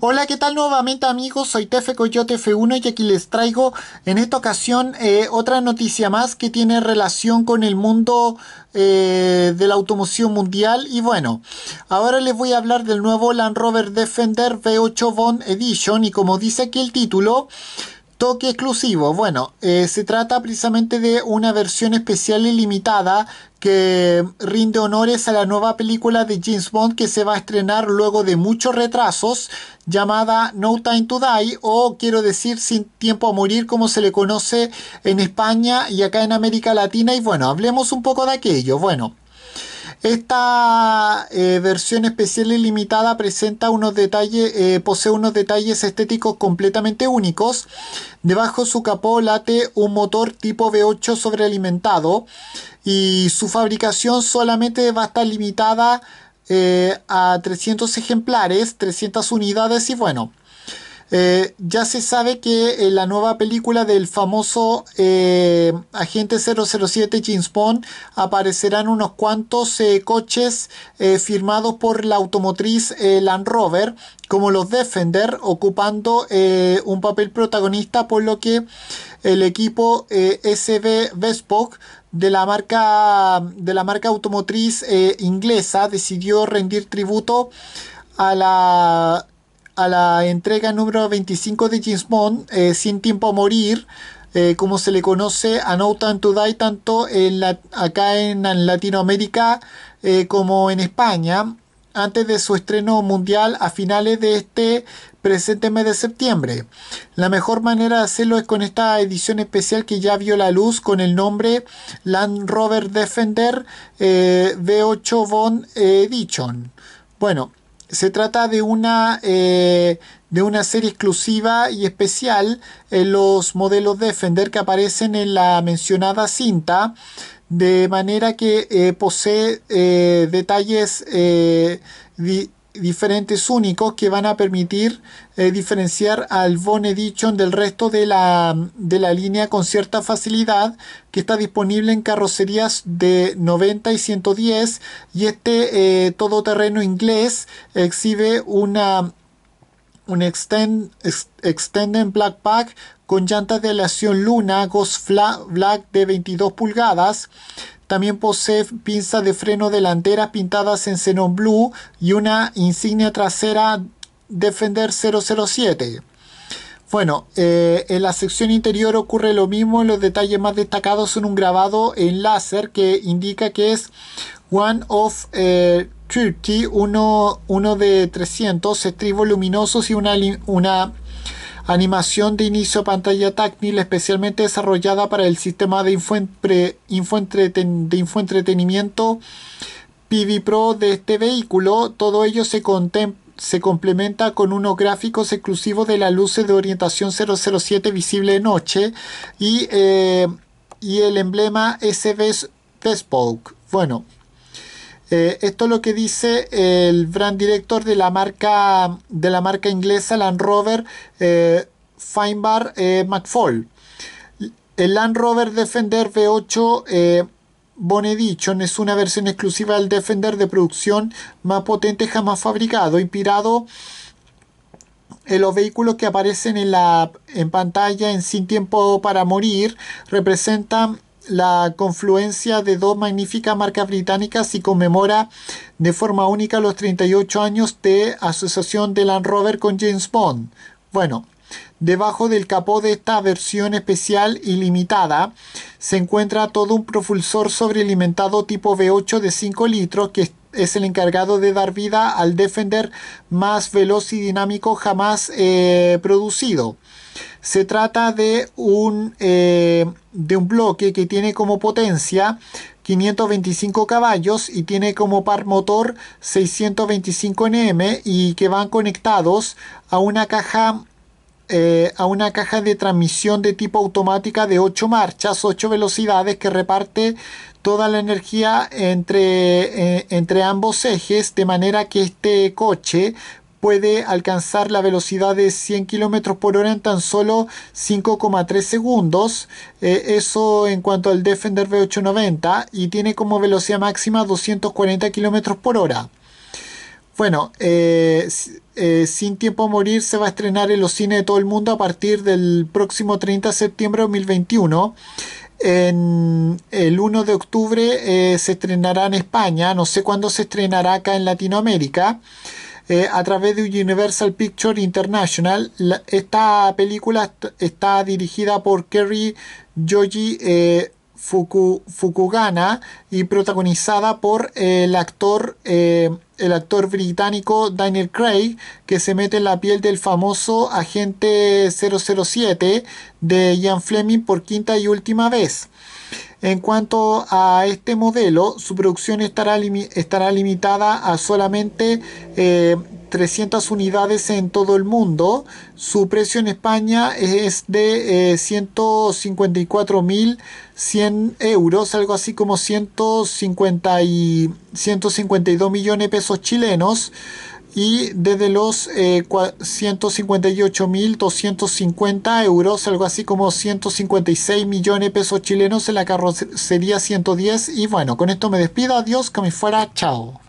Hola, ¿qué tal nuevamente amigos? Soy Tefe Coyote F1 y aquí les traigo en esta ocasión eh, otra noticia más que tiene relación con el mundo eh, de la automoción mundial. Y bueno, ahora les voy a hablar del nuevo Land Rover Defender V8 Bond Edition y como dice aquí el título, que exclusivo. Bueno, eh, se trata precisamente de una versión especial y limitada que rinde honores a la nueva película de James Bond que se va a estrenar luego de muchos retrasos, llamada No Time to Die o quiero decir Sin Tiempo a Morir como se le conoce en España y acá en América Latina. Y bueno, hablemos un poco de aquello. Bueno. Esta eh, versión especial y limitada presenta unos detalles, eh, posee unos detalles estéticos completamente únicos. Debajo su capó late un motor tipo V8 sobrealimentado y su fabricación solamente va a estar limitada eh, a 300 ejemplares, 300 unidades y bueno. Eh, ya se sabe que en eh, la nueva película del famoso eh, agente 007 James Bond aparecerán unos cuantos coches firmados por la automotriz Land Rover como los Defender ocupando un papel protagonista por lo que el equipo SB Vespoc de la marca de la marca automotriz inglesa decidió rendir tributo a la a la entrega número 25 de James eh, Sin Tiempo a Morir, eh, como se le conoce a No Time Die, tanto en la, acá en, Latinoamérica eh, como en España, antes de su estreno mundial a finales de este presente mes de septiembre. La mejor manera de hacerlo es con esta edición especial que ya vio la luz con el nombre Land Rover Defender V8 Bond Edition. Bueno, se trata de una, eh, de una serie exclusiva y especial en eh, los modelos Defender que aparecen en la mencionada cinta, de manera que eh, posee detalles diferentes únicos que van a permitir eh, diferenciar al Bone Edition del resto de la, línea con cierta facilidad que está disponible en carrocerías de 90 y 110 y este eh, todoterreno inglés exhibe una un extend, Extended Black Pack con llantas de aleación Luna Ghost Black de 22 pulgadas también posee pinzas de freno delanteras pintadas en xenon blue y una insignia trasera Defender 007. Bueno, eh, en la sección interior ocurre lo mismo, los detalles más destacados son un grabado en láser que indica que es One of eh, 30, uno, de 300, estribos luminosos y una, una Animación de inicio pantalla táctil especialmente desarrollada para el sistema de infoentretenimiento PV Pro de este vehículo. Todo ello se, complementa con unos gráficos exclusivos de las luces de orientación 007 visible de noche y, eh, el emblema SB Bespoke. Bueno, eh, esto es lo que dice el brand director de la marca, de la marca inglesa Land Rover eh, Finebar eh, McFall. El Land Rover Defender V8 eh, Bon es una versión exclusiva del Defender de producción más potente jamás fabricado, inspirado en los vehículos que aparecen en, la, en pantalla en Sin Tiempo para Morir, representan la confluencia de dos magníficas marcas británicas y conmemora de forma única los 38 años de asociación de Land Rover con James Bond. Bueno, debajo del capó de esta versión especial y limitada se encuentra todo un propulsor sobrealimentado tipo V8 de 5 litros que es el encargado de dar vida al Defender más veloz y dinámico jamás eh, producido. Se trata de un, eh, de un bloque que tiene como potencia 525 caballos y tiene como par motor 625 Nm y que van conectados a una caja eh, a una caja de transmisión de tipo automática de 8 marchas, 8 velocidades que reparte toda la energía entre, eh, entre ambos ejes de manera que este coche puede alcanzar la velocidad de 100 km por hora en tan solo 5,3 segundos. Eh, eso en cuanto al Defender V890 y tiene como velocidad máxima 240 km por hora. Bueno, eh, eh, Sin Tiempo a Morir se va a estrenar en los cines de todo el mundo a partir del próximo 30 de septiembre de 2021. En el 1 de octubre se estrenará en España, no sé cuándo se estrenará acá en Latinoamérica. Eh, a través de Universal Pictures International. esta película está dirigida por Kerry Joji eh, Fukugana y protagonizada por eh, el actor el actor británico Daniel Craig, que se mete en la piel del famoso agente 007 de Ian Fleming por quinta y última vez. En cuanto a este modelo, su producción estará, estará limitada a solamente 300 eh, unidades en todo el mundo. Su precio en España es de 154.100 eh, euros, algo así como 150 152 millones de pesos chilenos y desde los 158.250 eh, euros, algo así como 156 millones de pesos chilenos en la carrocería 110. Y bueno, con esto me despido, adiós, que me fuera, chao.